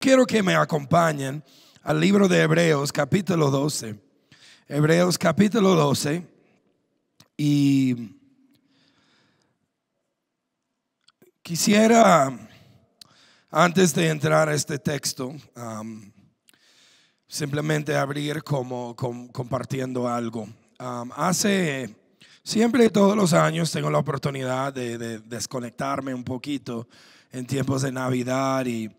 Quiero que me acompañen al libro de Hebreos capítulo 12. Hebreos capítulo 12 y quisiera, antes de entrar a este texto, simplemente abrir como, compartiendo algo. hace siempre todos los años tengo la oportunidad de desconectarme un poquito en tiempos de Navidad y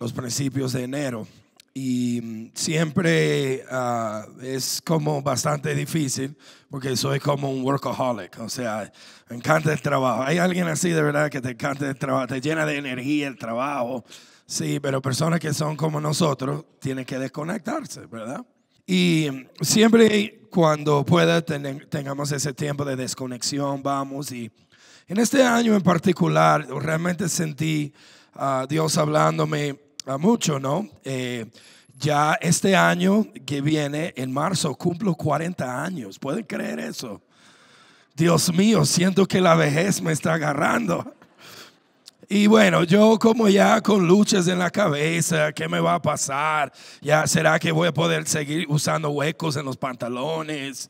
los principios de enero. Y mm, siempre ah, es como bastante difícil porque soy como un workaholic, o sea, me encanta el trabajo. Hay alguien así de verdad que te encanta el trabajo, te llena de energía el trabajo. Sí, pero personas que son como nosotros tienen que desconectarse, ¿verdad? Y mm, siempre cuando pueda tener tengamos ese tiempo de desconexión, vamos. Y en este año en particular, realmente sentí a ah, Dios hablándome a mucho, ¿no? Eh, ya este año que viene, en marzo, cumplo 40 años. ¿Pueden creer eso? Dios mío, siento que la vejez me está agarrando. Y bueno, yo como ya con luchas en la cabeza, ¿qué me va a pasar? ¿Ya será que voy a poder seguir usando huecos en los pantalones?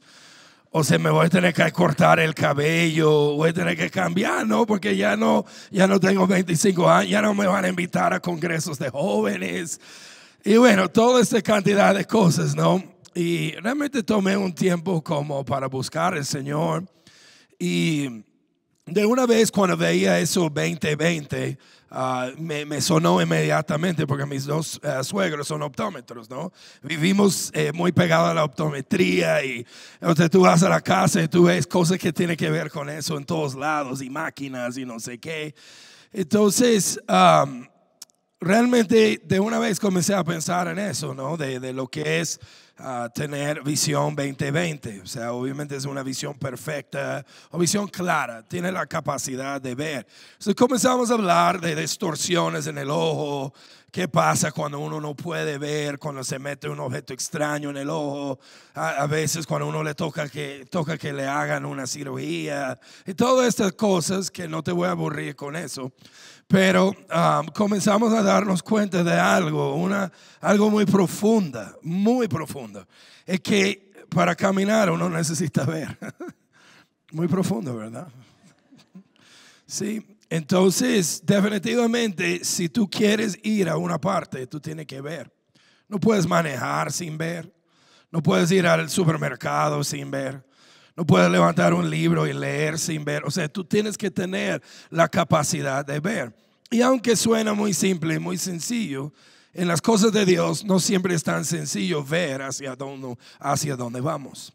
o se me voy a tener que cortar el cabello, voy a tener que cambiar, ah, no, porque ya no, ya no tengo 25 años, ya no me van a invitar a congresos de jóvenes. Y bueno, toda esta cantidad de cosas, ¿no? Y realmente tomé un tiempo como para buscar al Señor y de una vez cuando veía eso 2020, ah, me, sonó inmediatamente porque mis dos eh, suegros son optómetros, ¿no? Vivimos eh, muy pegados a la optometría y entonces tú vas a la casa y tú ves cosas que tienen que ver con eso en todos lados y máquinas y no sé qué. Entonces, realmente de una vez comencé a pensar en eso, ¿no? De, de lo que es a tener visión 2020. O sea, obviamente es una visión perfecta o visión clara. Tiene la capacidad de ver. Entonces comenzamos a hablar de distorsiones en el ojo. ¿Qué pasa cuando uno no puede ver, cuando se mete un objeto extraño en el ojo? A, veces cuando uno le toca que, toca que le hagan una cirugía. Y todas estas cosas que no te voy a aburrir con eso. Pero um, comenzamos a darnos cuenta de algo, una, algo muy profunda, muy profundo Es que para caminar uno necesita ver. muy profundo, ¿verdad? sí, entonces definitivamente si tú quieres ir a una parte, tú tienes que ver. No puedes manejar sin ver. No puedes ir al supermercado sin ver. No puedes levantar un libro y leer sin ver. O sea, tú tienes que tener la capacidad de ver. Y aunque suena muy simple y muy sencillo, en las cosas de Dios no siempre es tan sencillo ver hacia dónde, hacia dónde vamos.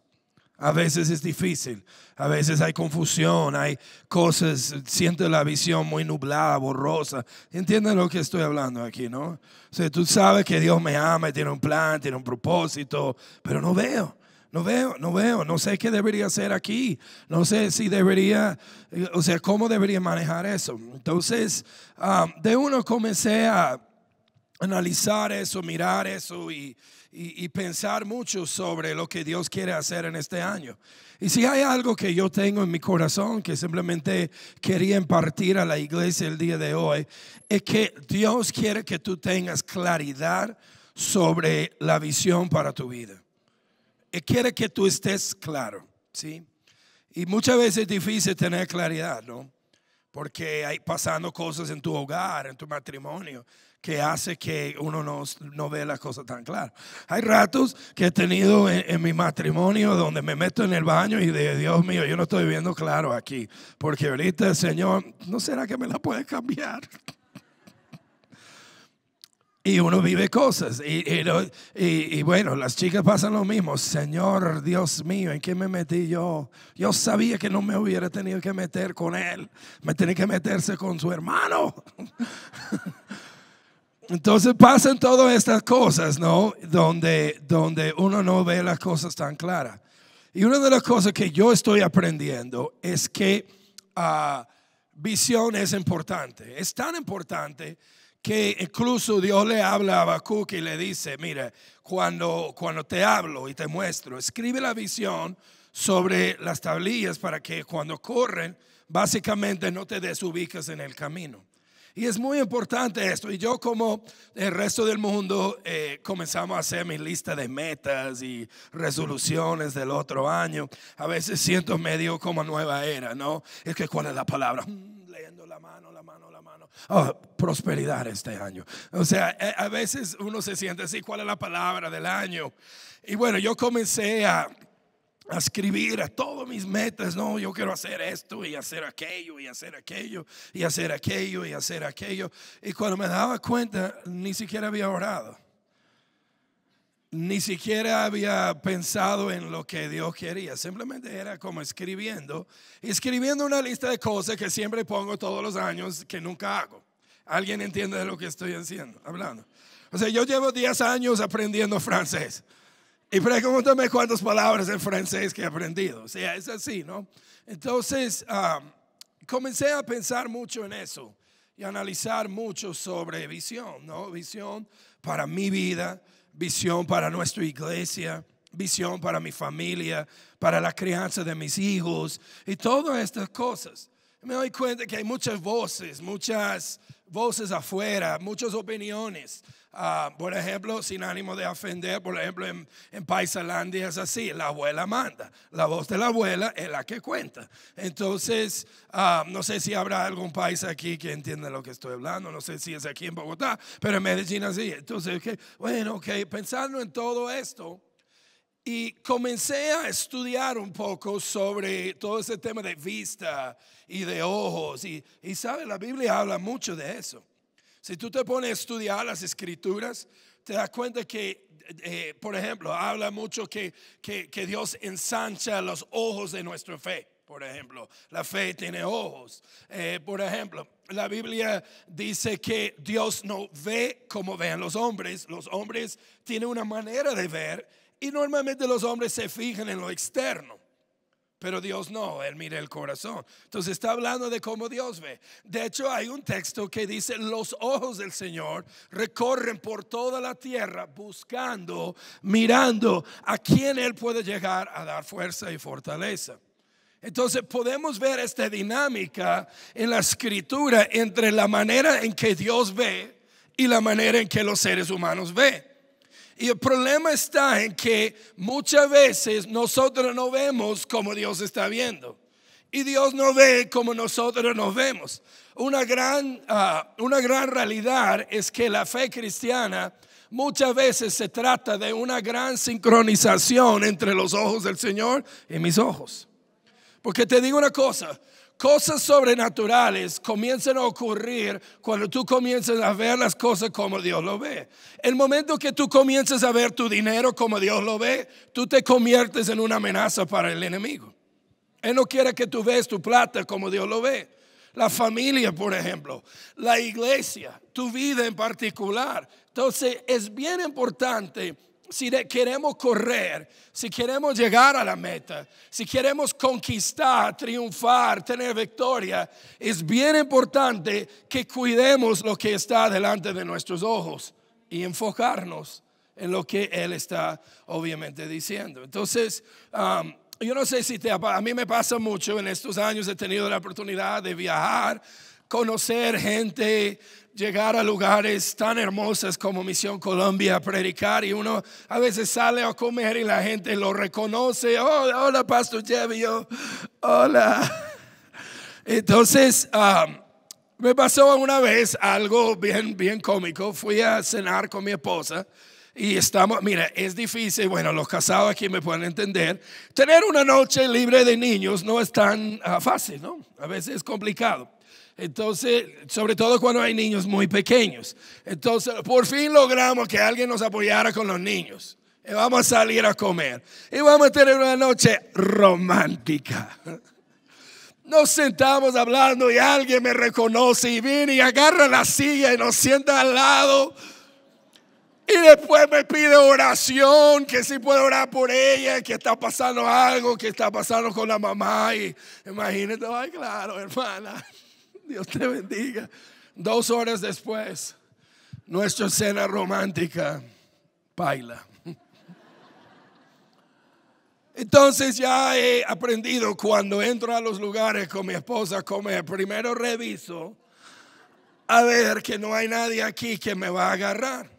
A veces es difícil, a veces hay confusión, hay cosas, siento la visión muy nublada, borrosa. Entienden lo que estoy hablando aquí, ¿no? O sea, tú sabes que Dios me ama, tiene un plan, tiene un propósito, pero no veo no veo, no veo, no sé qué debería hacer aquí, no sé si debería, eh, o sea, cómo debería manejar eso. Entonces, de uno comencé a analizar eso, mirar eso y, y, pensar mucho sobre lo que Dios quiere hacer en este año. Y si hay algo que yo tengo en mi corazón que simplemente quería impartir a la iglesia el día de hoy, es que Dios quiere que tú tengas claridad sobre la visión para tu vida. Eh, quiere que tú estés claro, ¿sí? Y muchas veces es difícil tener claridad, ¿no? Porque hay pasando cosas en tu hogar, en tu matrimonio, que hace que uno no, no ve las cosas tan claras. Hay ratos que he tenido en, en, mi matrimonio donde me meto en el baño y de Dios mío, yo no estoy viendo claro aquí, porque ahorita el Señor, ¿no será que me la puede cambiar? Y uno vive cosas. Y, bueno, las chicas pasan lo mismo. Señor, Dios mío, ¿en qué me metí yo? Yo sabía que no me hubiera tenido que meter con él. Me tenía que meterse con su hermano. Entonces pasan todas estas cosas, ¿no? Donde, donde uno no ve las cosas tan claras. Y una de las cosas que yo estoy aprendiendo es que ah, visión es importante. Es tan importante que incluso Dios le habla a Habacuc y le dice, mire, cuando, cuando te hablo y te muestro, escribe la visión sobre las tablillas para que cuando corren, básicamente no te desubiques en el camino. Y es muy importante esto. Y yo como el resto del mundo eh, comenzamos a hacer mi lista de metas y resoluciones del otro año. A veces siento medio como nueva era, ¿no? Es que cuál es la palabra la mano, la mano, la mano. Oh, prosperidad este año. O sea, eh, a veces uno se siente así, ¿cuál es la palabra del año? Y bueno, yo comencé a escribir a todos mis metas, no, yo quiero hacer esto y hacer aquello y hacer aquello y hacer aquello y hacer aquello. Y cuando me daba cuenta, ni siquiera había orado ni siquiera había pensado en lo que Dios quería, simplemente era como escribiendo, escribiendo una lista de cosas que siempre pongo todos los años que nunca hago. ¿Alguien entiende de lo que estoy haciendo, hablando? O sea, yo llevo 10 años aprendiendo francés. Y pregúntame cuántas palabras en francés que he aprendido. O sea, es así, ¿no? Entonces, comencé a pensar mucho en eso y analizar mucho sobre visión, ¿no? Visión para mi vida, visión para nuestra iglesia, visión para mi familia, para la crianza de mis hijos y todas estas cosas. Me doy cuenta que hay muchas voces, muchas voces afuera, muchas opiniones. Ah, por ejemplo, sin ánimo de ofender, por ejemplo, en, Paisalandia es así, la abuela manda, la voz de la abuela es la que cuenta. Entonces, ah, no sé si habrá algún país aquí que entienda lo que estoy hablando, no sé si es aquí en Bogotá, pero en Medellín así. Entonces, que bueno, que pensando en todo esto, y comencé a estudiar un poco sobre todo ese tema de vista y de ojos. Y, y sabe, la Biblia habla mucho de eso. Si tú te pones a estudiar las escrituras, te das cuenta que, eh, eh, por ejemplo, habla mucho que, que, Dios ensancha los ojos de nuestra fe por ejemplo. La fe tiene ojos. Eh, por ejemplo, la Biblia dice que Dios no ve como ven los hombres. Los hombres tienen una manera de ver y normalmente los hombres se fijan en lo externo. Pero Dios no, Él mira el corazón. Entonces está hablando de cómo Dios ve. De hecho, hay un texto que dice, los ojos del Señor recorren por toda la tierra buscando, mirando a quién Él puede llegar a dar fuerza y fortaleza. Entonces podemos ver esta dinámica en la escritura entre la manera en que Dios ve y la manera en que los seres humanos ven. Y el problema está en que muchas veces nosotros no vemos como Dios está viendo. Y Dios no ve como nosotros nos vemos. Una gran, ah, una gran realidad es que la fe cristiana muchas veces se trata de una gran sincronización entre los ojos del Señor y mis ojos. Porque te digo una cosa, cosas sobrenaturales comienzan a ocurrir cuando tú comienzas a ver las cosas como Dios lo ve. El momento que tú comienzas a ver tu dinero como Dios lo ve, tú te conviertes en una amenaza para el enemigo. Él no quiere que tú veas tu plata como Dios lo ve. La familia, por ejemplo, la iglesia, tu vida en particular. Entonces es bien importante si queremos correr, si queremos llegar a la meta, si queremos conquistar, triunfar, tener victoria, es bien importante que cuidemos lo que está delante de nuestros ojos y enfocarnos en lo que Él está obviamente diciendo. Entonces, yo no sé si te, a mí me pasa mucho, en estos años he tenido la oportunidad de viajar, conocer gente, llegar a lugares tan hermosos como Misión Colombia a predicar y uno a veces sale a comer y la gente lo reconoce. hola, Pastor Jevio, hola. Entonces, ah, me pasó una vez algo bien, bien cómico. Fui a cenar con mi esposa y estamos, mira, es difícil, bueno, los casados aquí me pueden entender, tener una noche libre de niños no es tan ah, fácil, ¿no? A veces es complicado. Entonces, sobre todo cuando hay niños muy pequeños. Entonces, por fin logramos que alguien nos apoyara con los niños. Y vamos a salir a comer. Y vamos a tener una noche romántica. Nos sentamos hablando y alguien me reconoce y viene y agarra la silla y nos sienta al lado. Y después me pide oración, que si puedo orar por ella, que está pasando algo, que está pasando con la mamá. Y imagínate, claro, hermana. Dios te bendiga. Dos horas después, nuestra cena romántica baila. Entonces ya he aprendido cuando entro a los lugares con mi esposa a comer, primero reviso a ver que no hay nadie aquí que me va a agarrar.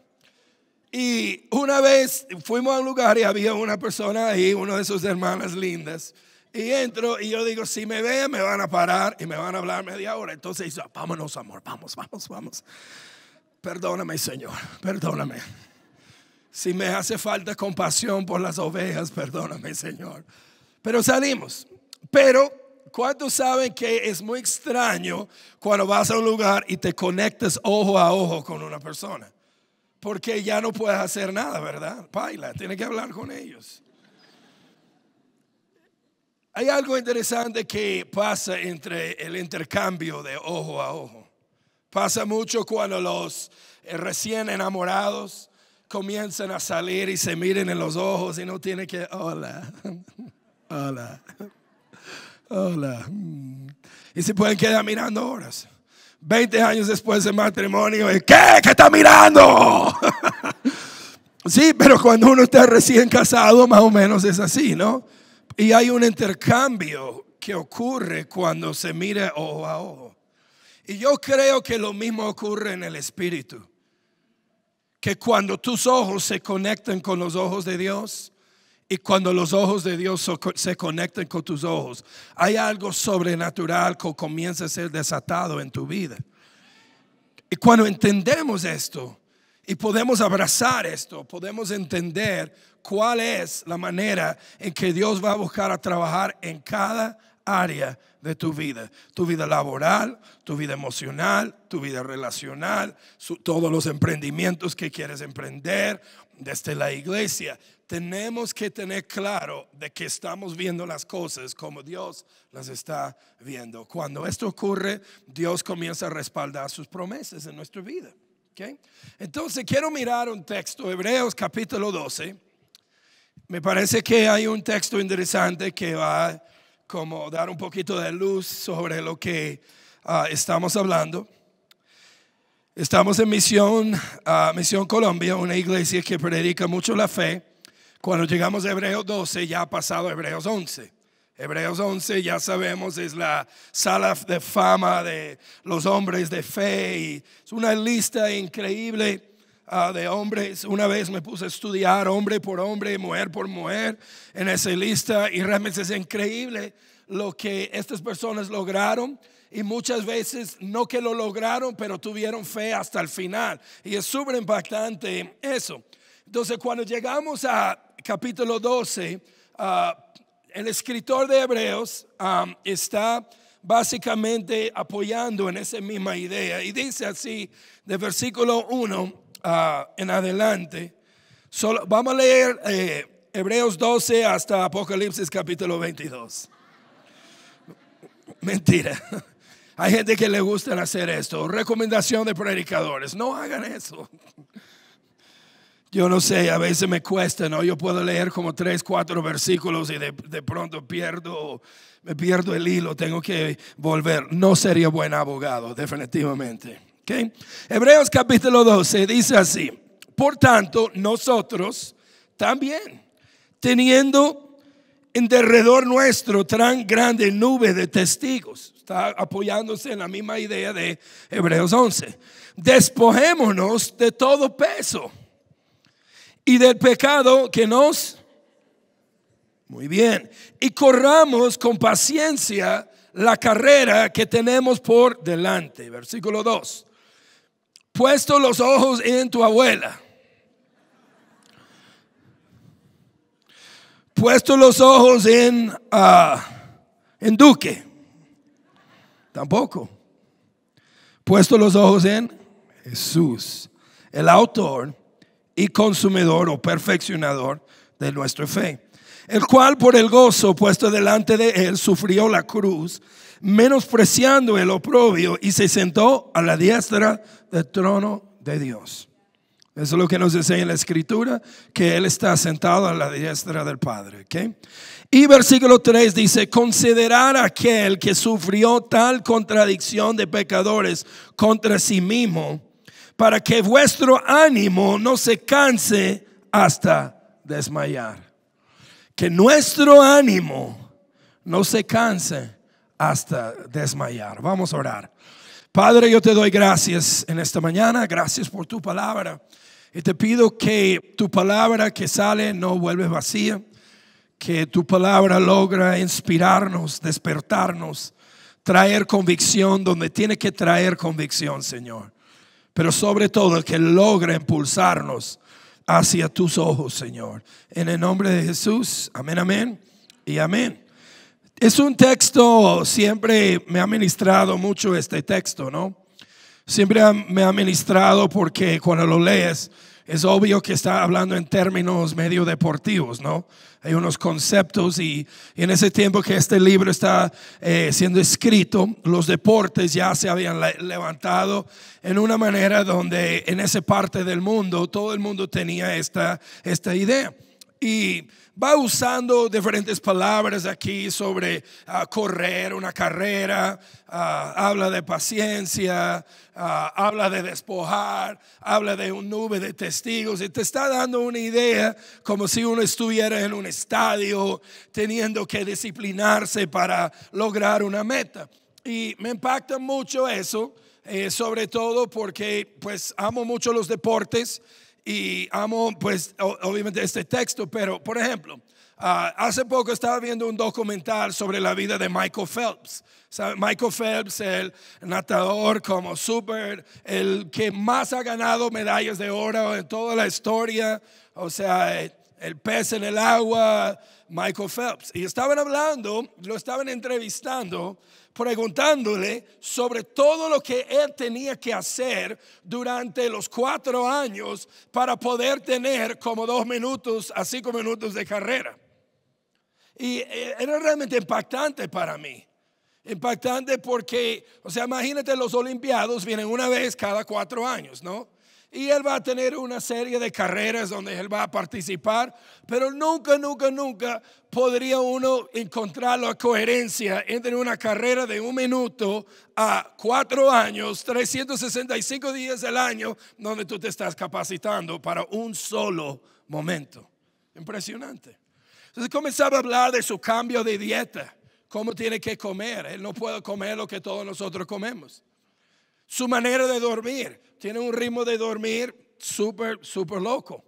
Y una vez fuimos a un lugar y había una persona ahí, una de sus hermanas lindas, y entro y yo digo, si me ven, me van a parar y me van a hablar media hora. Entonces dice, vámonos, amor, vamos, vamos, vamos. Perdóname, Señor, perdóname. Si me hace falta compasión por las ovejas, perdóname, Señor. Pero salimos. Pero, ¿cuántos saben que es muy extraño cuando vas a un lugar y te conectas ojo a ojo con una persona? Porque ya no puedes hacer nada, ¿verdad? Paila, tiene que hablar con ellos. Hay algo interesante que pasa entre el intercambio de ojo a ojo. Pasa mucho cuando los eh, recién enamorados comienzan a salir y se miren en los ojos y no tienen que, hola, hola, hola. Mm". Y se pueden quedar mirando horas. Veinte años después del matrimonio, ¿qué? ¿Qué está mirando? sí, pero cuando uno está recién casado, más o menos es así, ¿no? Y hay un intercambio que ocurre cuando se mira ojo a ojo. Y yo creo que lo mismo ocurre en el Espíritu. Que cuando tus ojos se conectan con los ojos de Dios y cuando los ojos de Dios se conectan con tus ojos, hay algo sobrenatural que comienza a ser desatado en tu vida. Y cuando entendemos esto, y podemos abrazar esto, podemos entender cuál es la manera en que Dios va a buscar a trabajar en cada área de tu vida, tu vida laboral, tu vida emocional, tu vida relacional, todos los emprendimientos que quieres emprender desde la iglesia. Tenemos que tener claro de que estamos viendo las cosas como Dios las está viendo. Cuando esto ocurre, Dios comienza a respaldar sus promesas en nuestra vida. Entonces quiero mirar un texto, Hebreos capítulo 12. Me parece que hay un texto interesante que va como dar un poquito de luz sobre lo que ah, estamos hablando. Estamos en Misión, ah, Misión Colombia, una iglesia que predica mucho la fe. Cuando llegamos a Hebreos 12, ya ha pasado Hebreos 11. Hebreos 11 ya sabemos es la sala de fama de los hombres de fe y es una lista increíble ah, de hombres. Una vez me puse a estudiar hombre por hombre, mujer por mujer en esa lista y realmente es increíble lo que estas personas lograron y muchas veces no que lo lograron, pero tuvieron fe hasta el final. Y es súper impactante eso. Entonces cuando llegamos a capítulo 12, el escritor de Hebreos está básicamente apoyando en esa misma idea y dice así, de versículo 1 ah, en adelante, vamos a leer eh, Hebreos 12 hasta Apocalipsis capítulo 22. Mentira. Hay gente que le gusta hacer esto. Recomendación de predicadores. No hagan eso. Yo no sé, a veces me cuesta, ¿no? Yo puedo leer como tres, cuatro versículos y de, pronto pierdo, me pierdo el hilo, tengo que volver. No sería buen abogado, definitivamente. ¿Okay? Hebreos capítulo 12 dice así, por tanto, nosotros también, teniendo en derredor nuestro tan grande nube de testigos, está apoyándose en la misma idea de Hebreos 11, despojémonos de todo peso y del pecado que nos... Muy bien. Y corramos con paciencia la carrera que tenemos por delante. Versículo 2. Puesto los ojos en tu abuela. Puesto los ojos en, ah, en Duque. Tampoco. Puesto los ojos en Jesús, el autor y consumidor o perfeccionador de nuestra fe, el cual por el gozo puesto delante de él sufrió la cruz, menospreciando el oprobio y se sentó a la diestra del trono de Dios. Eso es lo que nos enseña en la escritura, que Él está sentado a la diestra del Padre. Y versículo 3 dice, considerar aquel que sufrió tal contradicción de pecadores contra sí mismo para que vuestro ánimo no se canse hasta desmayar. Que nuestro ánimo no se canse hasta desmayar. Vamos a orar. Padre, yo te doy gracias en esta mañana, gracias por tu palabra. Y te pido que tu palabra que sale no vuelve vacía, que tu palabra logra inspirarnos, despertarnos, traer convicción donde tiene que traer convicción, Señor pero sobre todo que logra impulsarnos hacia tus ojos, Señor. En el nombre de Jesús, amén, amén y amén. Es un texto, siempre me ha ministrado mucho este texto, ¿no? Siempre me ha ministrado porque cuando lo lees, es obvio que está hablando en términos medio deportivos, ¿no? Hay unos conceptos y, en ese tiempo que este libro está eh, siendo escrito, los deportes ya se habían levantado en una manera donde en esa parte del mundo todo el mundo tenía esta, esta idea. Y va usando diferentes palabras aquí sobre ah, correr una carrera, ah, habla de paciencia, ah, habla de despojar, habla de un nube de testigos y te está dando una idea como si uno estuviera en un estadio teniendo que disciplinarse para lograr una meta. Y me impacta mucho eso. Eh, sobre todo porque pues amo mucho los deportes y amo pues obviamente este texto, pero por ejemplo, ah, hace poco estaba viendo un documental sobre la vida de Michael Phelps. Michael Phelps, el natador como super, el que más ha ganado medallas de oro en toda la historia, o sea, el pez en el agua, Michael Phelps. Y estaban hablando, lo estaban entrevistando preguntándole sobre todo lo que él tenía que hacer durante los cuatro años para poder tener como dos minutos a cinco minutos de carrera. Y eh, era realmente impactante para mí. Impactante porque, o sea, imagínate los olimpiados vienen una vez cada cuatro años, ¿no? y él va a tener una serie de carreras donde él va a participar, pero nunca, nunca, nunca podría uno encontrar la coherencia entre una carrera de un minuto a cuatro años, 365 días del año, donde tú te estás capacitando para un solo momento. Impresionante. Entonces comenzaba a hablar de su cambio de dieta, cómo tiene que comer. Él no puede comer lo que todos nosotros comemos. Su manera de dormir. Tiene un ritmo de dormir súper, súper loco.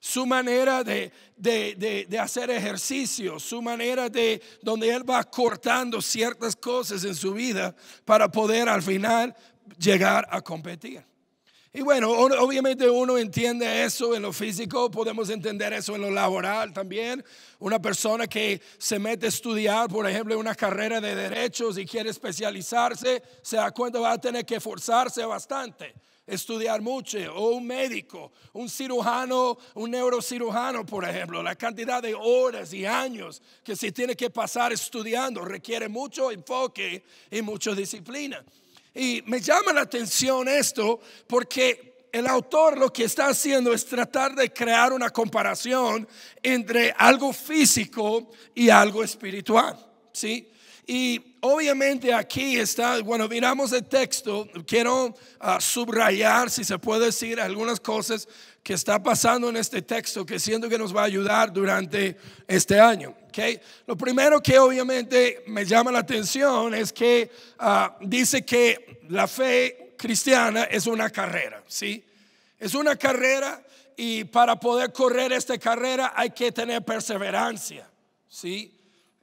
Su manera de, de, de, de, hacer ejercicio, su manera de donde Él va cortando ciertas cosas en su vida para poder al final llegar a competir. Y bueno, obviamente uno entiende eso en lo físico, podemos entender eso en lo laboral también. Una persona que se mete a estudiar, por ejemplo, una carrera de derechos y quiere especializarse, se da cuenta va a tener que forzarse bastante estudiar mucho, o un médico, un cirujano, un neurocirujano, por ejemplo, la cantidad de horas y años que se tiene que pasar estudiando requiere mucho enfoque y mucha disciplina. Y me llama la atención esto porque el autor lo que está haciendo es tratar de crear una comparación entre algo físico y algo espiritual, ¿sí? Y obviamente aquí está, Bueno, miramos el texto, quiero ah, subrayar, si se puede decir, algunas cosas que está pasando en este texto que siento que nos va a ayudar durante este año. ¿okay? Lo primero que obviamente me llama la atención es que ah, dice que la fe cristiana es una carrera, ¿sí? Es una carrera y para poder correr esta carrera hay que tener perseverancia, ¿sí?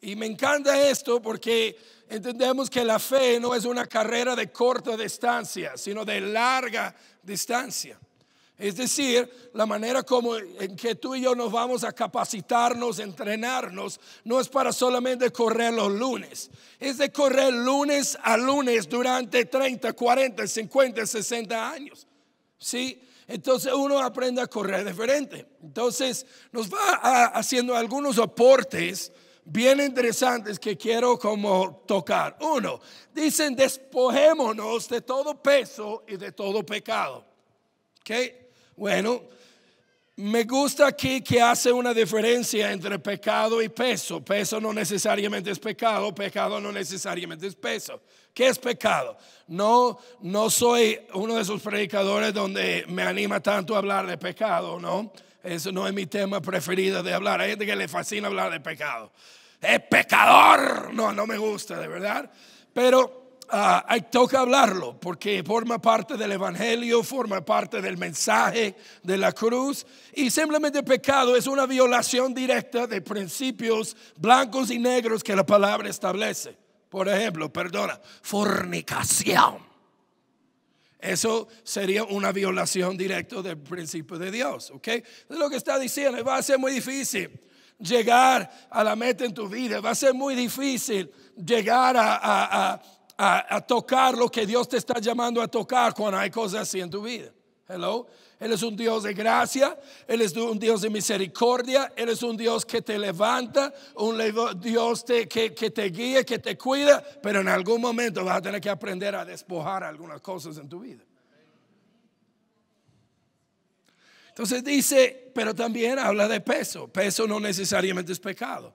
Y me encanta esto porque entendemos que la fe no es una carrera de corta distancia, sino de larga distancia. Es decir, la manera como en que tú y yo nos vamos a capacitarnos, entrenarnos, no es para solamente correr los lunes, es de correr lunes a lunes durante 30, 40, 50, 60 años. ¿Sí? Entonces uno aprende a correr diferente. Entonces nos va haciendo algunos aportes bien interesantes que quiero como tocar. Uno, dicen despojémonos de todo peso y de todo pecado. ¿Ok? Bueno, me gusta aquí que hace una diferencia entre pecado y peso. Peso no necesariamente es pecado, pecado no necesariamente es peso. ¿Qué es pecado? No, no soy uno de esos predicadores donde me anima tanto a hablar de pecado, ¿no? Eso no es mi tema preferido de hablar. Hay gente que le fascina hablar de pecado. Es pecador. No, no me gusta, de verdad. Pero hay, ah, toca hablarlo porque forma parte del Evangelio, forma parte del mensaje de la cruz. Y simplemente pecado es una violación directa de principios blancos y negros que la palabra establece. Por ejemplo, perdona, fornicación eso sería una violación directa del principio de Dios, ¿ok? Es lo que está diciendo, va a ser muy difícil llegar a la meta en tu vida, va a ser muy difícil llegar a, a tocar lo que Dios te está llamando a tocar cuando hay cosas así en tu vida. Hello. Él es un Dios de gracia, Él es un Dios de misericordia, Él es un Dios que te levanta, un Dios que, que te guía, que te cuida, pero en algún momento vas a tener que aprender a despojar algunas cosas en tu vida. Entonces dice, pero también habla de peso. Peso no necesariamente es pecado.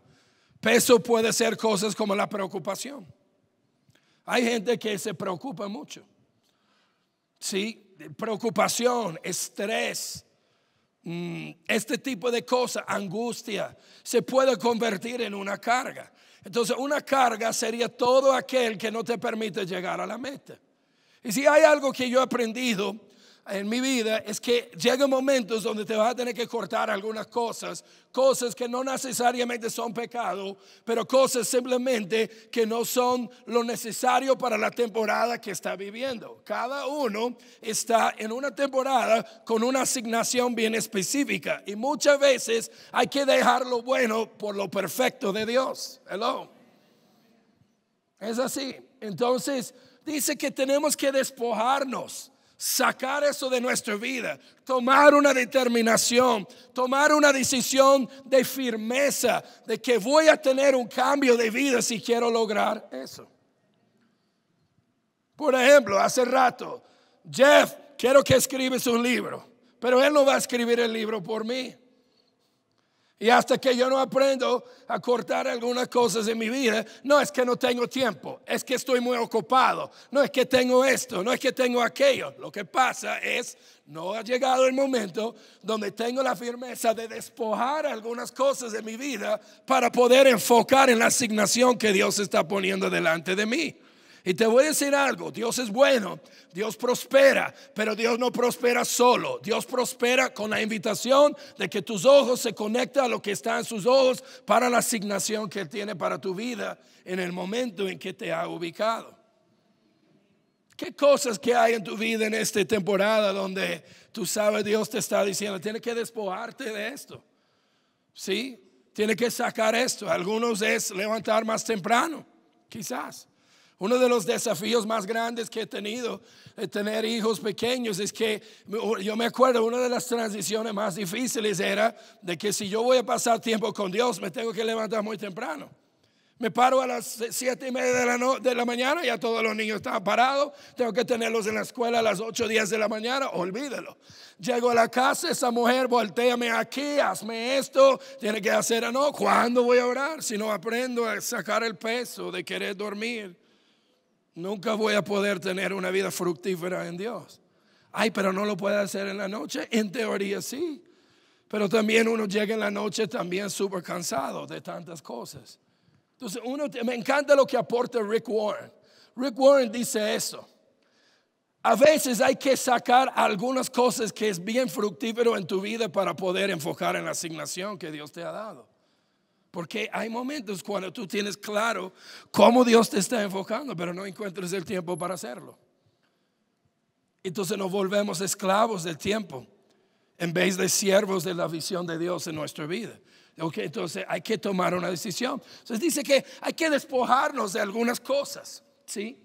Peso puede ser cosas como la preocupación. Hay gente que se preocupa mucho. Sí, preocupación, estrés, mm, este tipo de cosas, angustia, se puede convertir en una carga. Entonces, una carga sería todo aquel que no te permite llegar a la meta. Y si hay algo que yo he aprendido en mi vida es que llegan momentos donde te vas a tener que cortar algunas cosas, cosas que no necesariamente son pecado, pero cosas simplemente que no son lo necesario para la temporada que está viviendo. Cada uno está en una temporada con una asignación bien específica y muchas veces hay que dejar lo bueno por lo perfecto de Dios. Hello. Es así. Entonces, dice que tenemos que despojarnos sacar eso de nuestra vida, tomar una determinación, tomar una decisión de firmeza, de que voy a tener un cambio de vida si quiero lograr eso. Por ejemplo, hace rato, Jeff, quiero que escribes un libro, pero él no va a escribir el libro por mí. Y hasta que yo no aprendo a cortar algunas cosas de mi vida, no es que no tengo tiempo, es que estoy muy ocupado, no es que tengo esto, no es que tengo aquello. Lo que pasa es, no ha llegado el momento donde tengo la firmeza de despojar algunas cosas de mi vida para poder enfocar en la asignación que Dios está poniendo delante de mí. Y te voy a decir algo, Dios es bueno, Dios prospera, pero Dios no prospera solo. Dios prospera con la invitación de que tus ojos se conecten a lo que está en sus ojos para la asignación que tiene para tu vida en el momento en que te ha ubicado. ¿Qué cosas que hay en tu vida en esta temporada donde tú sabes Dios te está diciendo, tiene que despojarte de esto? ¿Sí? tiene que sacar esto. Algunos es levantar más temprano, quizás. Uno de los desafíos más grandes que he tenido Es eh, tener hijos pequeños es que yo me acuerdo, una de las transiciones más difíciles era de que si yo voy a pasar tiempo con Dios, me tengo que levantar muy temprano. Me paro a las siete y media de la, de la mañana, ya todos los niños estaban parados, tengo que tenerlos en la escuela a las 8 días de la mañana, olvídelo. Llego a la casa, esa mujer, volteame aquí, hazme esto, tiene que hacer, ah, no, ¿cuándo voy a orar? Si no aprendo a sacar el peso de querer dormir nunca voy a poder tener una vida fructífera en Dios. Ay, pero no lo puede hacer en la noche. En teoría sí. Pero también uno llega en la noche también súper cansado de tantas cosas. Entonces, uno, me encanta lo que aporta Rick Warren. Rick Warren dice eso. A veces hay que sacar algunas cosas que es bien fructífero en tu vida para poder enfocar en la asignación que Dios te ha dado. Porque hay momentos cuando tú tienes claro cómo Dios te está enfocando, pero no encuentras el tiempo para hacerlo. Entonces nos volvemos esclavos del tiempo en vez de siervos de la visión de Dios en nuestra vida. entonces hay que tomar una decisión. Entonces dice que hay que despojarnos de algunas cosas, ¿sí?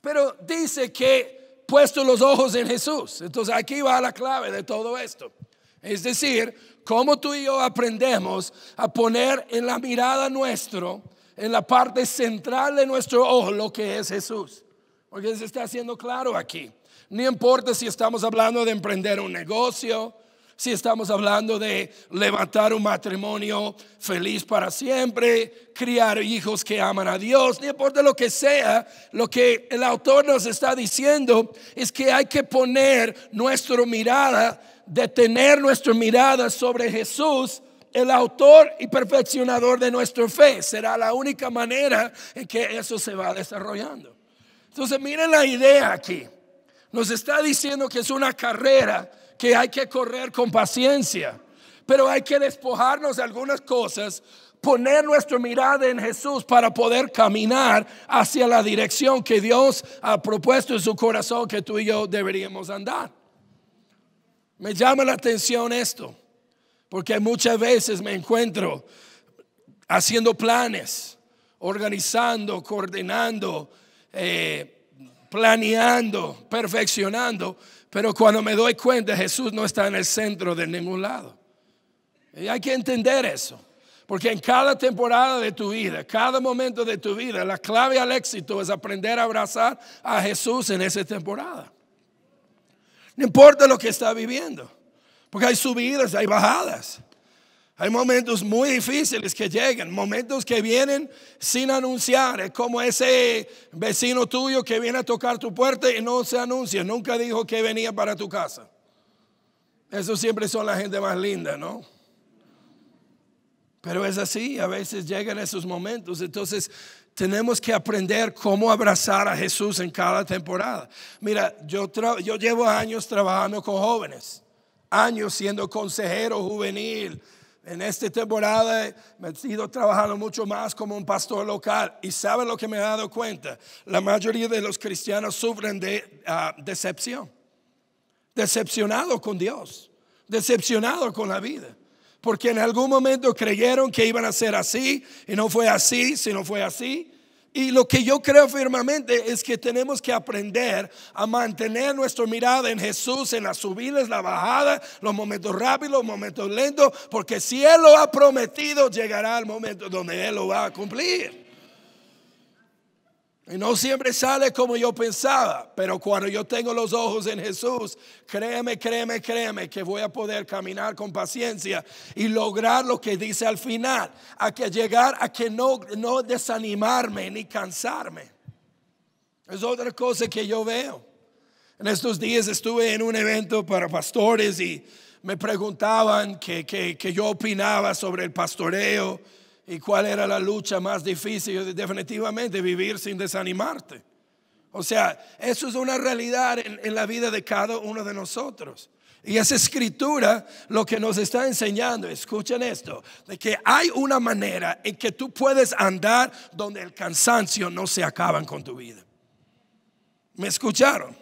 Pero dice que puesto los ojos en Jesús. Entonces aquí va la clave de todo esto. Es decir, cómo tú y yo aprendemos a poner en la mirada nuestro, en la parte central de nuestro ojo, lo que es Jesús. Porque se está haciendo claro aquí. No importa si estamos hablando de emprender un negocio, si estamos hablando de levantar un matrimonio feliz para siempre, criar hijos que aman a Dios, no importa lo que sea, lo que el autor nos está diciendo es que hay que poner nuestra mirada tener nuestra mirada sobre Jesús, el autor y perfeccionador de nuestra fe. Será la única manera en que eso se va desarrollando. Entonces, miren la idea aquí. Nos está diciendo que es una carrera que hay que correr con paciencia, pero hay que despojarnos de algunas cosas, poner nuestra mirada en Jesús para poder caminar hacia la dirección que Dios ha propuesto en su corazón que tú y yo deberíamos andar. Me llama la atención esto, porque muchas veces me encuentro haciendo planes, organizando, coordinando, eh, planeando, perfeccionando, pero cuando me doy cuenta Jesús no está en el centro de ningún lado. Y hay que entender eso. Porque en cada temporada de tu vida, cada momento de tu vida, la clave al éxito es aprender a abrazar a Jesús en esa temporada. No importa lo que está viviendo, porque hay subidas, hay bajadas. Hay momentos muy difíciles que llegan, momentos que vienen sin anunciar. Es como ese vecino tuyo que viene a tocar tu puerta y no se anuncia, nunca dijo que venía para tu casa. Eso siempre son la gente más linda, ¿no? Pero es así, a veces llegan esos momentos. Entonces, tenemos que aprender cómo abrazar a Jesús en cada temporada. Mira, yo, yo llevo años trabajando con jóvenes, años siendo consejero juvenil. En esta temporada me he ido trabajando mucho más como un pastor local. Y saben lo que me he dado cuenta: la mayoría de los cristianos sufren de ah, decepción, decepcionado con Dios, decepcionado con la vida porque en algún momento creyeron que iban a ser así y no fue así, sino fue así. Y lo que yo creo firmemente es que tenemos que aprender a mantener nuestra mirada en Jesús, en las subidas, la bajada, los momentos rápidos, los momentos lentos, porque si Él lo ha prometido, llegará el momento donde Él lo va a cumplir. Y no siempre sale como yo pensaba, pero cuando yo tengo los ojos en Jesús, créeme, créeme, créeme que voy a poder caminar con paciencia y lograr lo que dice al final, a que llegar a que no, no desanimarme ni cansarme. Es otra cosa que yo veo. En estos días estuve en un evento para pastores y me preguntaban que, que, que yo opinaba sobre el pastoreo ¿Y cuál era la lucha más difícil? Definitivamente vivir sin desanimarte. O sea, eso es una realidad en, la vida de cada uno de nosotros. Y esa escritura lo que nos está enseñando, escuchen esto, de que hay una manera en que tú puedes andar donde el cansancio no se acaba con tu vida. ¿Me escucharon?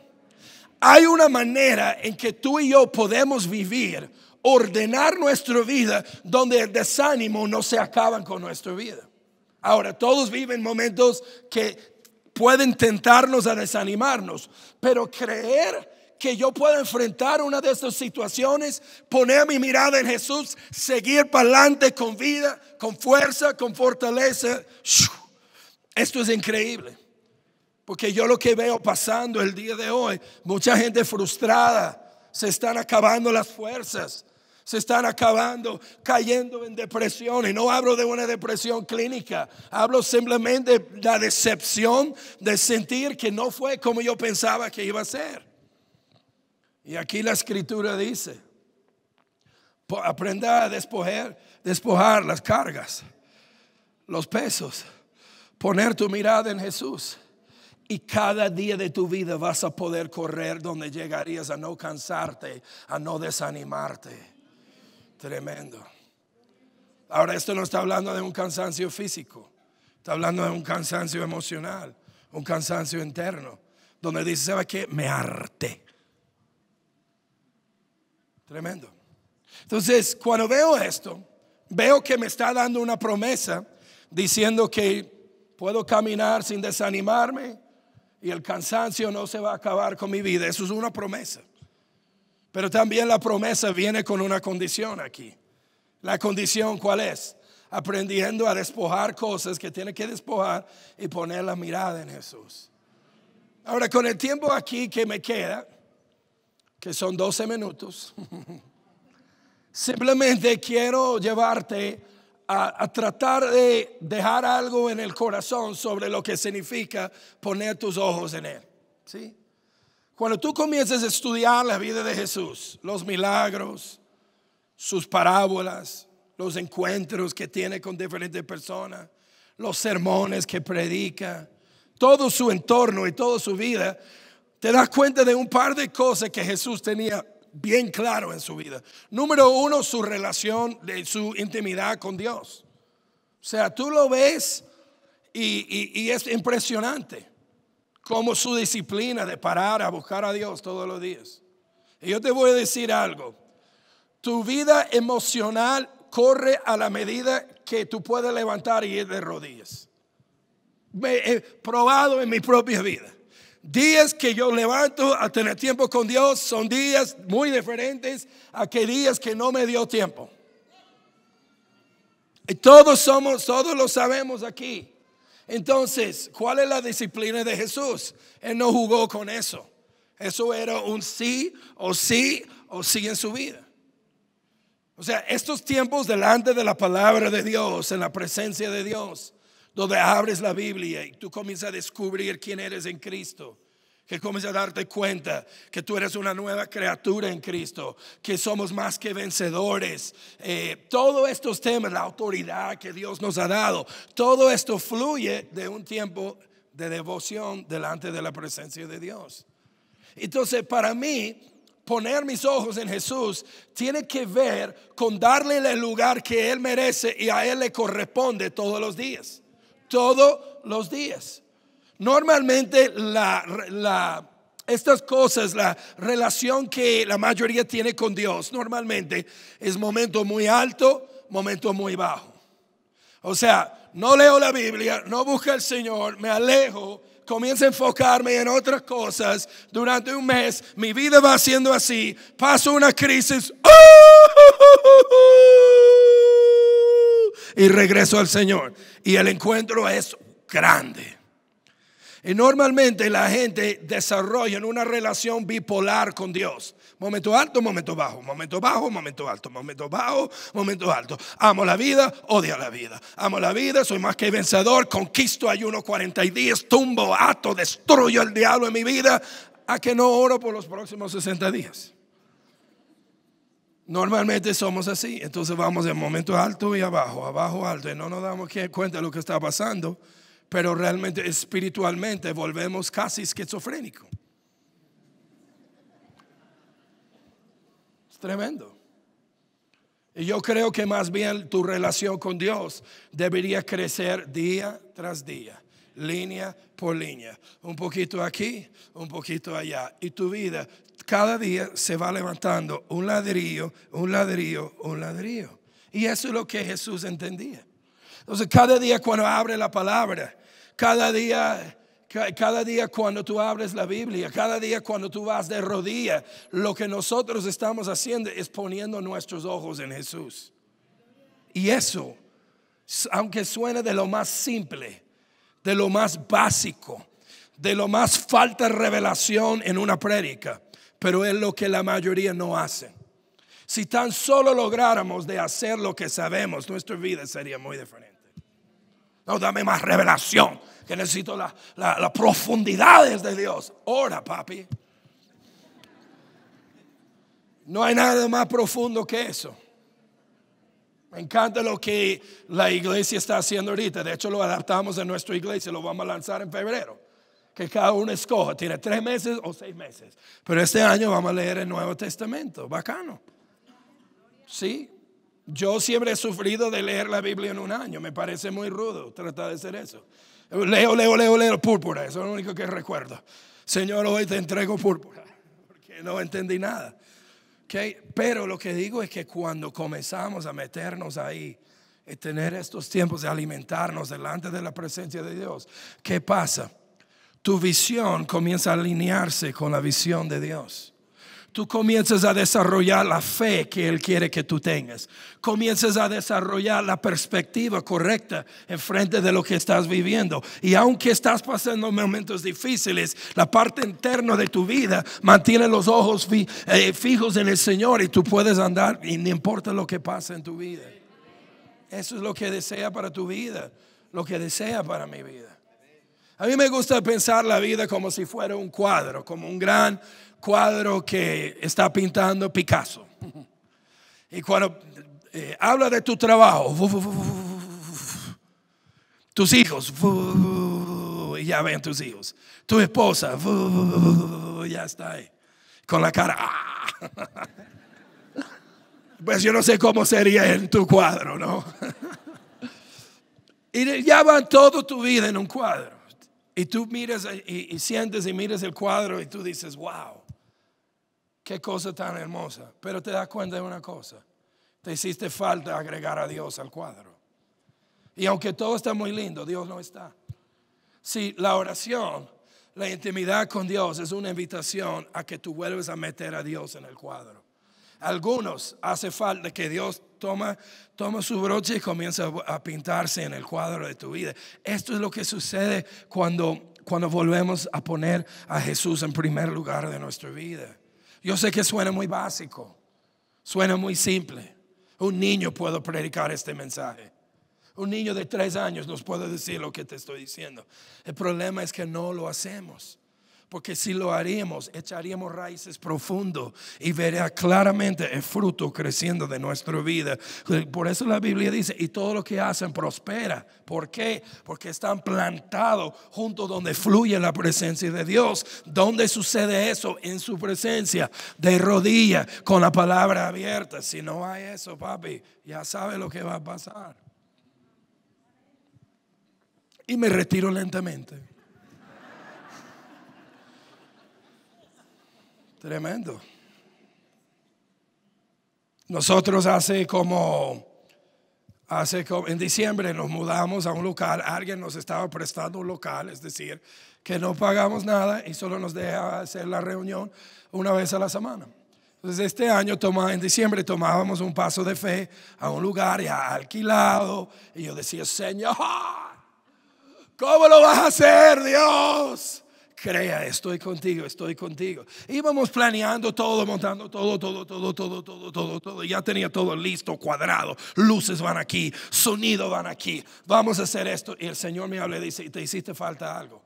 Hay una manera en que tú y yo podemos vivir ordenar nuestra vida donde el desánimo no se acaban con nuestra vida. Ahora, todos viven momentos que pueden tentarnos a desanimarnos, pero creer que yo puedo enfrentar una de estas situaciones, poner mi mirada en Jesús, seguir para adelante con vida, con fuerza, con fortaleza. Esto es increíble. Porque yo lo que veo pasando el día de hoy, mucha gente frustrada, se están acabando las fuerzas, se están acabando, cayendo en depresión. Y no hablo de una depresión clínica, hablo simplemente de la decepción de sentir que no fue como yo pensaba que iba a ser. Y aquí la escritura dice, aprenda a despojar, despojar las cargas, los pesos, poner tu mirada en Jesús. Y cada día de tu vida vas a poder correr donde llegarías a no cansarte, a no desanimarte. Tremendo. Ahora esto no está hablando de un cansancio físico, está hablando de un cansancio emocional, un cansancio interno, donde dice, ¿sabe qué? Me harté. Tremendo. Entonces, cuando veo esto, veo que me está dando una promesa diciendo que puedo caminar sin desanimarme y el cansancio no se va a acabar con mi vida. Eso es una promesa. Pero también la promesa viene con una condición aquí. La condición cuál es? Aprendiendo a despojar cosas que tiene que despojar y poner la mirada en Jesús. Ahora, con el tiempo aquí que me queda, que son 12 minutos, simplemente quiero llevarte a, a, tratar de dejar algo en el corazón sobre lo que significa poner tus ojos en Él. ¿Sí? Cuando tú comiences a estudiar la vida de Jesús, los milagros, sus parábolas, los encuentros que tiene con diferentes personas, los sermones que predica, todo su entorno y toda su vida, te das cuenta de un par de cosas que Jesús tenía bien claro en su vida. Número uno, su relación, de su intimidad con Dios. O sea, tú lo ves y es impresionante como su disciplina de parar a buscar a Dios todos los días. Y yo te voy a decir algo. Tu vida emocional corre a la medida que tú puedes levantar y ir de rodillas. Me he probado en mi propia vida. Días que yo levanto a tener tiempo con Dios son días muy diferentes a que días que no me dio tiempo. Y todos somos, todos lo sabemos aquí. Entonces, ¿cuál es la disciplina de Jesús? Él no jugó con eso. Eso era un sí o sí o sí en su vida. O sea, estos tiempos delante de la palabra de Dios, en la presencia de Dios, donde abres la Biblia y tú comienzas a descubrir quién eres en Cristo que comienza a darte cuenta que tú eres una nueva criatura en Cristo, que somos más que vencedores. Eh, todos estos temas, la autoridad que Dios nos ha dado, todo esto fluye de un tiempo de devoción delante de la presencia de Dios. Entonces, para mí, poner mis ojos en Jesús tiene que ver con darle el lugar que Él merece y a Él le corresponde todos los días. Todos los días. Normalmente estas cosas, la relación que la mayoría tiene con Dios, normalmente es momento muy alto, momento muy bajo. O sea, no leo la Biblia, no busco al Señor, me alejo, comienzo a enfocarme en otras cosas. Durante un mes mi vida va siendo así, paso una crisis ¡oh! y regreso al Señor. Y el encuentro es grande. Y normalmente la gente desarrolla una relación bipolar con Dios. Momento alto, momento bajo, momento bajo, momento alto, momento bajo, momento alto. Amo la vida, odio la vida. Amo la vida, soy más que vencedor, conquisto ayuno 40 días, tumbo, ato, destruyo el diablo en mi vida, a que no oro por los próximos 60 días. Normalmente somos así, entonces vamos de momento alto y abajo, abajo, alto, y no nos damos cuenta de lo que está pasando pero realmente espiritualmente volvemos casi esquizofrénico. Es tremendo. Y yo creo que más bien tu relación con Dios debería crecer día tras día, línea por línea, un poquito aquí, un poquito allá. Y tu vida cada día se va levantando un ladrillo, un ladrillo, un ladrillo. Y eso es lo que Jesús entendía. Entonces, cada día cuando abre la palabra, cada día cada día cuando tú abres la Biblia, cada día cuando tú vas de rodilla, lo que nosotros estamos haciendo es poniendo nuestros ojos en Jesús. Y eso, aunque suene de lo más simple, de lo más básico, de lo más falta revelación en una prédica, pero es lo que la mayoría no hace. Si tan solo lográramos de hacer lo que sabemos, nuestra vida sería muy diferente. No, dame más revelación. Que necesito las profundidades de Dios. Ora, papi. No hay nada más profundo que eso. Me encanta lo que la iglesia está haciendo ahorita. De hecho, lo adaptamos a nuestra iglesia. Lo vamos a lanzar en febrero. Que cada uno escoja. Tiene tres meses o seis meses. Pero este año vamos a leer el Nuevo Testamento. Bacano. Sí. Yo siempre he sufrido de leer la Biblia en un año. Me parece muy rudo tratar de hacer eso. Leo, leo, leo, leo púrpura. Eso es lo único que recuerdo. Señor, hoy te entrego púrpura. Porque no entendí nada. Pero lo que digo es que cuando comenzamos a meternos ahí, y tener estos tiempos de alimentarnos delante de la presencia de Dios, ¿qué pasa? Tu visión comienza a alinearse con la visión de Dios tú comienzas a desarrollar la fe que Él quiere que tú tengas. Comienzas a desarrollar la perspectiva correcta en frente de lo que estás viviendo. Y aunque estás pasando momentos difíciles, la parte interna de tu vida mantiene los ojos eh, fijos en el Señor y tú puedes andar y no importa lo que pasa en tu vida. Eso es lo que desea para tu vida, lo que desea para mi vida. A mí me gusta pensar la vida como si fuera un cuadro, como un gran cuadro que está pintando Picasso. Y cuando habla de tu trabajo, tus hijos, ya ven tus hijos, tu esposa, ya está ahí, con la cara. Pues yo no sé cómo sería en tu cuadro, ¿no? Y ya van toda tu vida en un cuadro. Y tú miras eh, y, sientes y miras el cuadro y tú dices, wow, qué cosa tan hermosa. Pero te das cuenta de una cosa, te hiciste falta agregar a Dios al cuadro. Y aunque todo está muy lindo, Dios no está. Si sí, la oración, la intimidad con Dios es una invitación a que tú vuelves a meter a Dios en el cuadro algunos hace falta que Dios toma, toma su broche y comienza a pintarse en el cuadro de tu vida. Esto es lo que sucede cuando, cuando volvemos a poner a Jesús en primer lugar de nuestra vida. Yo sé que suena muy básico, suena muy simple. Un niño puedo predicar este mensaje. Un niño de tres años nos puede decir lo que te estoy diciendo. El problema es que no lo hacemos. Porque si lo haríamos, echaríamos raíces profundos y vería claramente el fruto creciendo de nuestra vida. Por eso la Biblia dice, y todo lo que hacen prospera. ¿Por qué? Porque están plantados junto donde fluye la presencia de Dios. ¿Dónde sucede eso? En su presencia, de rodillas, con la palabra abierta. Si no hay eso, papi, ya sabe lo que va a pasar. Y me retiro lentamente. Tremendo. Nosotros hace como, hace como, en diciembre nos mudamos a un local, alguien nos estaba prestando un local, es decir, que no pagamos nada y solo nos deja hacer la reunión una vez a la semana. Entonces este año toma, en diciembre tomábamos un paso de fe a un lugar ya alquilado y yo decía, Señor, ¿cómo lo vas a hacer, Dios? crea, estoy contigo, estoy contigo. Íbamos planeando todo, montando todo, todo, todo, todo, todo, todo, todo. Ya tenía todo listo, cuadrado. Luces van aquí, sonido van aquí. Vamos a hacer esto. Y el Señor me habla y dice, te hiciste falta algo.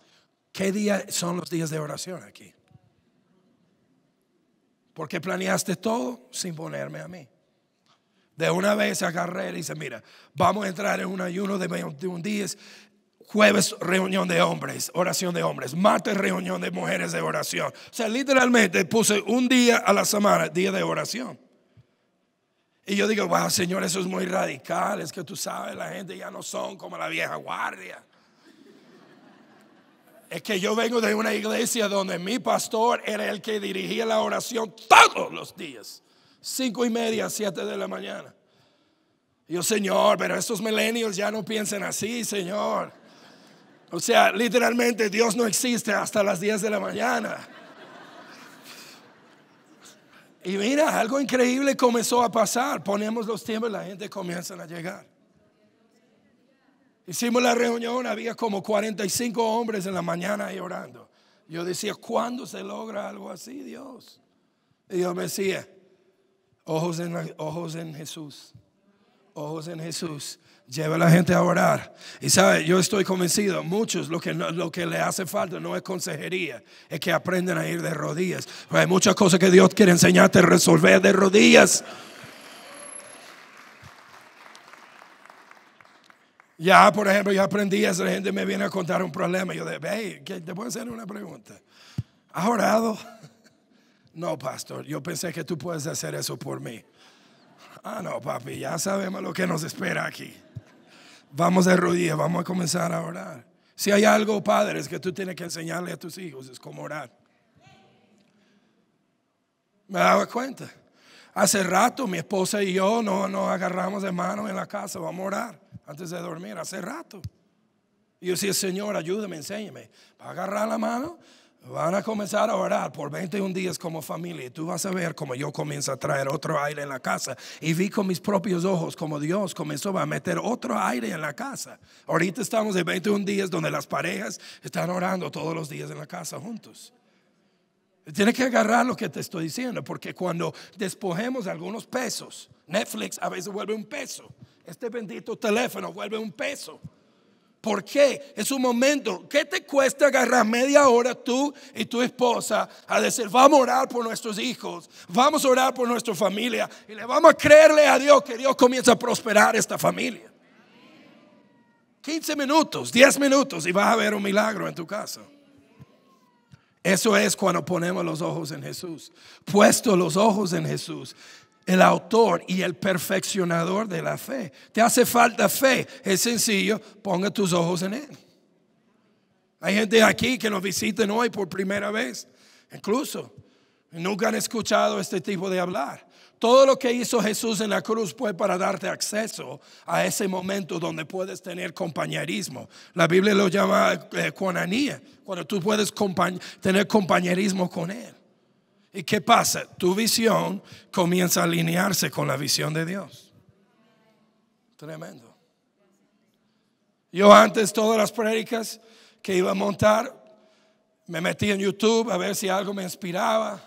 ¿Qué día son los días de oración aquí? Porque planeaste todo sin ponerme a mí. De una vez agarré y dice, mira, vamos a entrar en un ayuno de 21 días Jueves, reunión de hombres, oración de hombres. Martes, reunión de mujeres de oración. O sea, literalmente puse un día a la semana, día de oración. Y yo digo, wow, Señor, eso es muy radical. Es que tú sabes, la gente ya no son como la vieja guardia. Es que yo vengo de una iglesia donde mi pastor era el que dirigía la oración todos los días. Cinco y media, siete de la mañana. yo, Señor, pero estos millennials ya no piensan así, Señor. O sea, literalmente Dios no existe hasta las 10 de la mañana. Y mira, algo increíble comenzó a pasar. Ponemos los tiempos y la gente comienza a llegar. Hicimos la reunión, había como 45 hombres en la mañana llorando Yo decía, ¿cuándo se logra algo así, Dios? Y yo me decía, ojos en, ojos en Jesús, ojos en Jesús. Lleva a la gente a orar. Y sabe, yo estoy convencido, muchos lo que, lo que le hace falta no es consejería, es que aprenden a ir de rodillas. hay muchas cosas que Dios quiere enseñarte a resolver de rodillas. Ya, por ejemplo, yo aprendí, esa gente me viene a contar un problema. Yo de, hey, te puedo hacer una pregunta. ¿Has orado? No, pastor, yo pensé que tú puedes hacer eso por mí. Ah, no, papi, ya sabemos lo que nos espera aquí. Vamos de rodillas, vamos a comenzar a orar. Si hay algo, padres, que tú tienes que enseñarle a tus hijos, es cómo orar. Me daba cuenta. Hace rato mi esposa y yo no nos agarramos de mano en la casa, vamos a orar antes de dormir, hace rato. Y yo decía, Señor, ayúdame, enséñame. a agarrar la mano, Van a comenzar a orar por 21 días como familia y tú vas a ver como yo comienzo a traer otro aire en la casa. Y vi con mis propios ojos como Dios comenzó a meter otro aire en la casa. Ahorita estamos en 21 días donde las parejas están orando todos los días en la casa juntos. Tienes que agarrar lo que te estoy diciendo, porque cuando despojemos algunos pesos, Netflix a veces vuelve un peso, este bendito teléfono vuelve un peso. ¿Por qué? Es un momento. ¿Qué te cuesta agarrar media hora tú y tu esposa a decir, vamos a orar por nuestros hijos, vamos a orar por nuestra familia y le vamos a creerle a Dios que Dios comienza a prosperar esta familia? 15 minutos, 10 minutos y vas a ver un milagro en tu casa. Eso es cuando ponemos los ojos en Jesús. Puesto los ojos en Jesús, el autor y el perfeccionador de la fe. Te hace falta fe. Es sencillo, ponga tus ojos en Él. Hay gente aquí que nos visiten hoy por primera vez, incluso. Nunca han escuchado este tipo de hablar. Todo lo que hizo Jesús en la cruz fue para darte acceso a ese momento donde puedes tener compañerismo. La Biblia lo llama eh, conanía, cuando tú puedes tener compañerismo con Él. ¿Y qué pasa? Tu visión comienza a alinearse con la visión de Dios. Tremendo. Yo antes todas las prédicas que iba a montar, me metí en YouTube a ver si algo me inspiraba.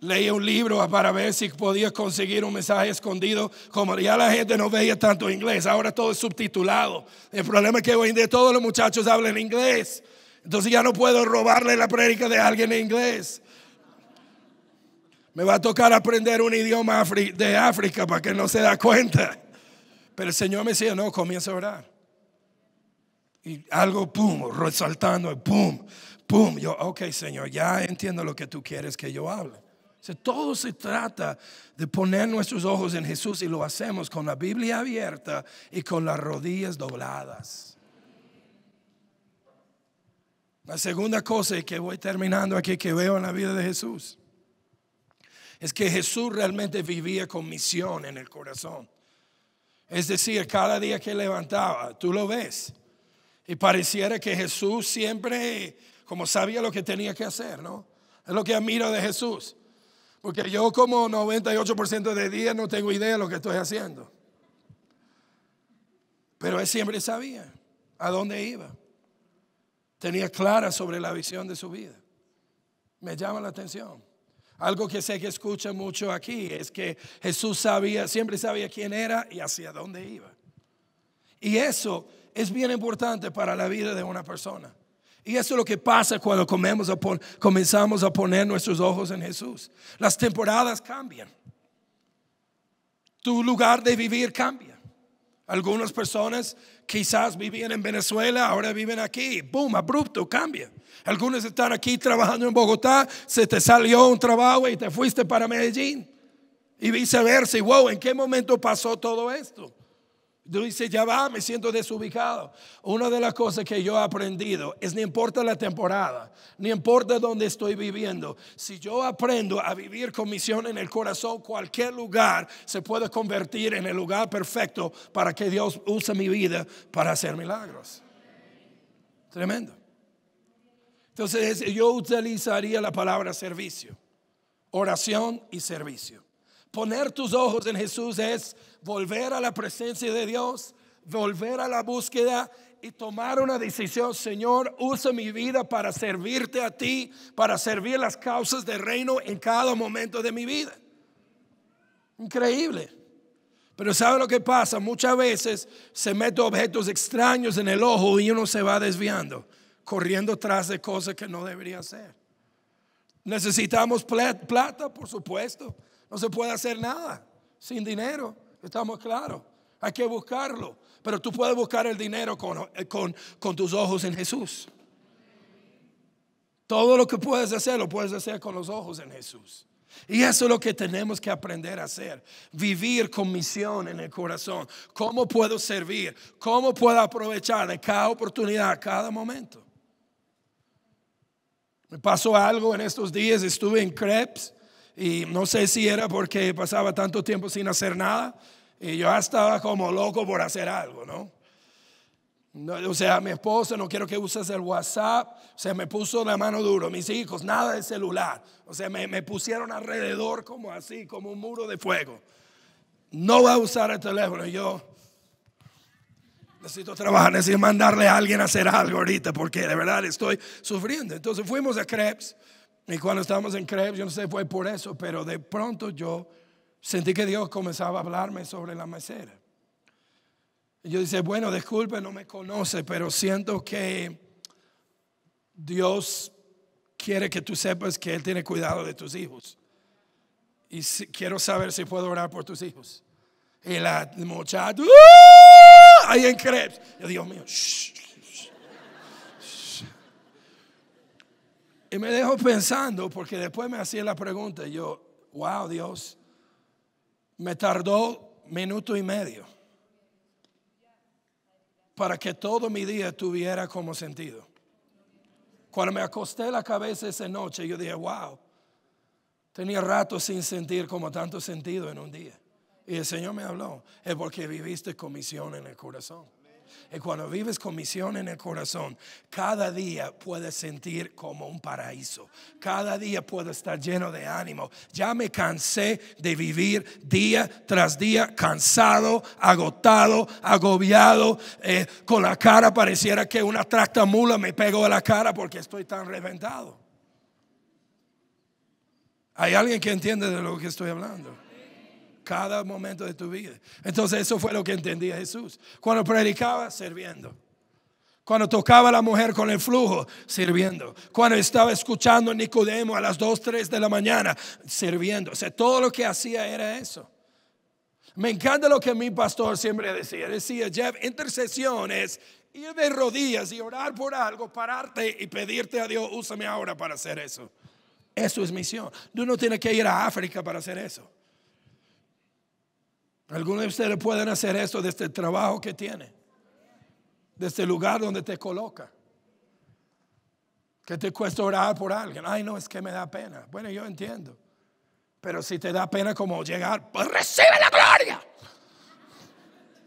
Leía un libro para ver si podía conseguir un mensaje escondido. Como ya la gente no veía tanto inglés, ahora todo es subtitulado. El problema es que hoy en día todos los muchachos hablan inglés. Entonces ya no puedo robarle la prédica de alguien en inglés. Me va a tocar aprender un idioma de África para que no se da cuenta. Pero el Señor me decía, no, comienza a orar. Y algo, pum, resaltando, pum, pum. Yo, ok, Señor, ya entiendo lo que tú quieres que yo hable. todo se trata de poner nuestros ojos en Jesús y lo hacemos con la Biblia abierta y con las rodillas dobladas. La segunda cosa que voy terminando aquí que veo en la vida de Jesús es que Jesús realmente vivía con misión en el corazón. Es decir, cada día que levantaba, tú lo ves. Y pareciera que Jesús siempre, como sabía lo que tenía que hacer, ¿no? Es lo que admiro de Jesús. Porque yo como 98% de días no tengo idea de lo que estoy haciendo. Pero él siempre sabía a dónde iba. Tenía clara sobre la visión de su vida. Me llama la atención. Algo que sé que escucha mucho aquí es que Jesús sabía, siempre sabía quién era y hacia dónde iba. Y eso es bien importante para la vida de una persona. Y eso es lo que pasa cuando comemos comenzamos a poner nuestros ojos en Jesús. Las temporadas cambian. Tu lugar de vivir cambia. Algunas personas quizás vivían en Venezuela, ahora viven aquí. Boom, abrupto, cambia. Algunos están aquí trabajando en Bogotá, se te salió un trabajo y te fuiste para Medellín. Y viceversa. Y wow, ¿en qué momento pasó todo esto? Dice, ya va, me siento desubicado. Una de las cosas que yo he aprendido es, no importa la temporada, ni importa dónde estoy viviendo, si yo aprendo a vivir con misión en el corazón, cualquier lugar se puede convertir en el lugar perfecto para que Dios use mi vida para hacer milagros. Tremendo. Entonces yo utilizaría la palabra servicio, oración y servicio. Poner tus ojos en Jesús es volver a la presencia de Dios, volver a la búsqueda y tomar una decisión, Señor, usa mi vida para servirte a ti, para servir las causas del reino en cada momento de mi vida. Increíble. Pero ¿sabe lo que pasa? Muchas veces se meten objetos extraños en el ojo y uno se va desviando, corriendo tras de cosas que no debería hacer. Necesitamos plata, por supuesto. No se puede hacer nada sin dinero. Estamos claros. Hay que buscarlo. Pero tú puedes buscar el dinero eh, con, con tus ojos en Jesús. Todo lo que puedes hacer, lo puedes hacer con los ojos en Jesús. Y eso es lo que tenemos que aprender a hacer, vivir con misión en el corazón. ¿Cómo puedo servir? ¿Cómo puedo aprovechar de cada oportunidad, cada momento? Me pasó algo en estos días, estuve en Krebs y no sé si era porque pasaba tanto tiempo sin hacer nada. Y yo estaba como loco por hacer algo, ¿no? o sea, mi esposa, no quiero que uses el WhatsApp. Se me puso la mano duro. Mis hijos, nada de celular. O sea, me, me pusieron alrededor como así, como un muro de fuego. No va a usar el teléfono. Y yo, Necesito trabajar, necesito mandarle a alguien a hacer algo ahorita porque de verdad estoy sufriendo. Entonces fuimos a Krebs y cuando estábamos en Krebs, yo no sé, fue por eso, pero de pronto yo sentí que Dios comenzaba a hablarme sobre la mesera. Y yo dije, bueno, disculpe, no me conoce, pero siento que Dios quiere que tú sepas que Él tiene cuidado de tus hijos. Y quiero saber si puedo orar por tus hijos. Y la muchacha, ¡Uh! ahí en Krebs. Yo, Dios mío, shh. Y me dejo pensando, porque después me hacía la pregunta, yo, wow, Dios, me tardó minuto y medio para que todo mi día tuviera como sentido. Cuando me acosté la cabeza esa noche, yo dije, wow, tenía rato sin sentir como tanto sentido en un día. Y el Señor me habló, es porque viviste comisión en el corazón. Y eh, cuando vives con misión en el corazón, cada día puedes sentir como un paraíso. Cada día puedes estar lleno de ánimo. Ya me cansé de vivir día tras día cansado, agotado, agobiado, eh, con la cara pareciera que una mula me pegó a la cara porque estoy tan reventado. ¿Hay alguien que entiende de lo que estoy hablando? cada momento de tu vida. Entonces eso fue lo que entendía Jesús. Cuando predicaba, sirviendo. Cuando tocaba a la mujer con el flujo, sirviendo. Cuando estaba escuchando a Nicodemo a las 2, 3 de la mañana, sirviendo. O sea, todo lo que hacía era eso. Me encanta lo que mi pastor siempre decía. Decía, Jeff, intercesiones ir de rodillas y orar por algo, pararte y pedirte a Dios, úsame ahora para hacer eso. Eso es misión. Tú no tienes que ir a África para hacer eso. Algunos de ustedes pueden hacer esto desde el este trabajo que tiene, desde el este lugar donde te coloca. Que te cuesta orar por alguien. Ay, no, es que me da pena. Bueno, yo entiendo. Pero si te da pena como llegar, pues recibe la gloria.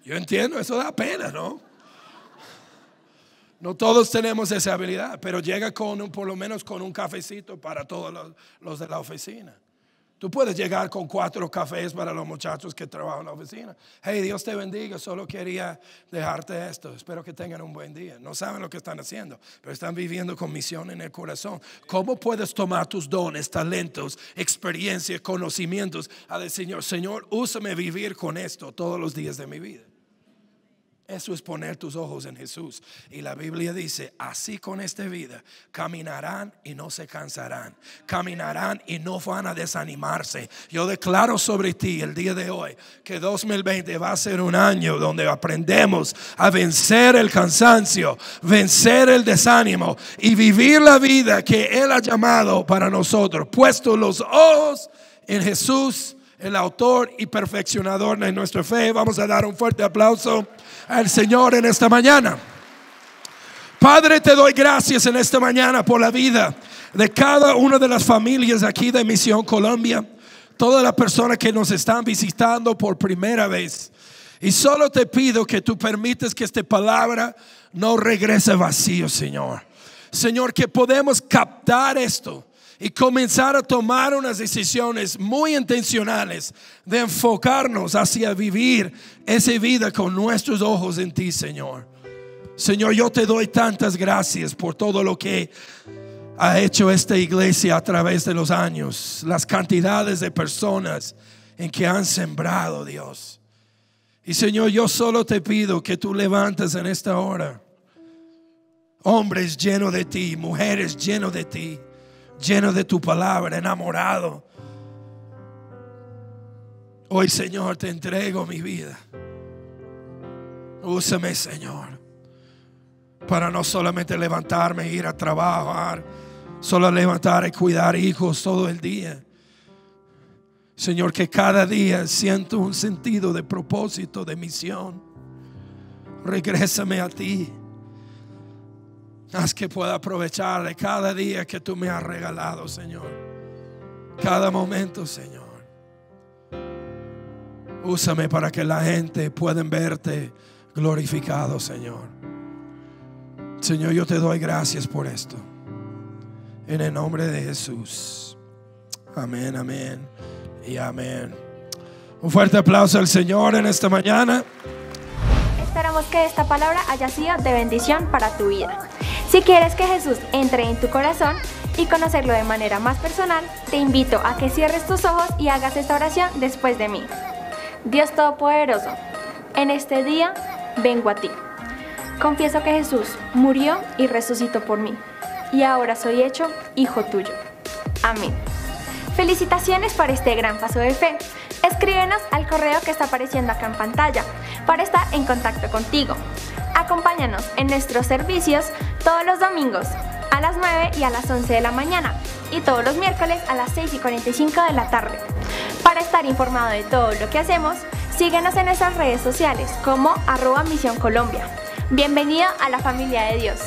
Yo entiendo, eso da pena, ¿no? No todos tenemos esa habilidad, pero llega con un, por lo menos con un cafecito para todos los de la oficina. Tú puedes llegar con cuatro cafés para los muchachos que trabajan en la oficina. Hey, Dios te bendiga, solo quería dejarte esto. Espero que tengan un buen día. No saben lo que están haciendo, pero están viviendo con misión en el corazón. ¿Cómo puedes tomar tus dones, talentos, experiencias, conocimientos a decir, Señor, Señor, úsame vivir con esto todos los días de mi vida? Eso es poner tus ojos en Jesús. Y la Biblia dice, así con esta vida, caminarán y no se cansarán. Caminarán y no van a desanimarse. Yo declaro sobre ti el día de hoy que 2020 va a ser un año donde aprendemos a vencer el cansancio, vencer el desánimo y vivir la vida que Él ha llamado para nosotros. Puesto los ojos en Jesús el autor y perfeccionador de nuestra fe. Vamos a dar un fuerte aplauso al Señor en esta mañana. Padre, te doy gracias en esta mañana por la vida de cada una de las familias aquí de Misión Colombia, todas las personas que nos están visitando por primera vez. Y solo te pido que tú permites que esta palabra no regrese vacío, Señor. Señor, que podemos captar esto y comenzar a tomar unas decisiones muy intencionales de enfocarnos hacia vivir esa vida con nuestros ojos en ti, Señor. Señor, yo te doy tantas gracias por todo lo que ha hecho esta iglesia a través de los años, las cantidades de personas en que han sembrado, Dios. Y Señor, yo solo te pido que tú levantes en esta hora hombres llenos de ti, mujeres llenos de ti lleno de tu palabra, enamorado. Hoy, Señor, te entrego mi vida. Úsame, Señor, para no solamente levantarme e ir a trabajar, solo levantar y cuidar hijos todo el día. Señor, que cada día siento un sentido de propósito, de misión. Regrésame a ti. Haz que pueda aprovechar cada día que tú me has regalado, Señor. Cada momento, Señor. Úsame para que la gente pueda verte glorificado, Señor. Señor, yo te doy gracias por esto. En el nombre de Jesús. Amén, amén y amén. Un fuerte aplauso al Señor en esta mañana. Esperamos que esta palabra haya sido de bendición para tu vida. Si quieres que Jesús entre en tu corazón y conocerlo de manera más personal, te invito a que cierres tus ojos y hagas esta oración después de mí. Dios Todopoderoso, en este día vengo a ti. Confieso que Jesús murió y resucitó por mí, y ahora soy hecho hijo tuyo. Amén. Felicitaciones por este gran paso de fe. Escríbenos al correo que está apareciendo acá en pantalla para estar en contacto contigo. Acompáñanos en nuestros servicios todos los domingos a las 9 y a las 11 de la mañana y todos los miércoles a las 6 y 45 de la tarde. Para estar informado de todo lo que hacemos, síguenos en nuestras redes sociales como arroba Misión Bienvenido a la familia de Dios.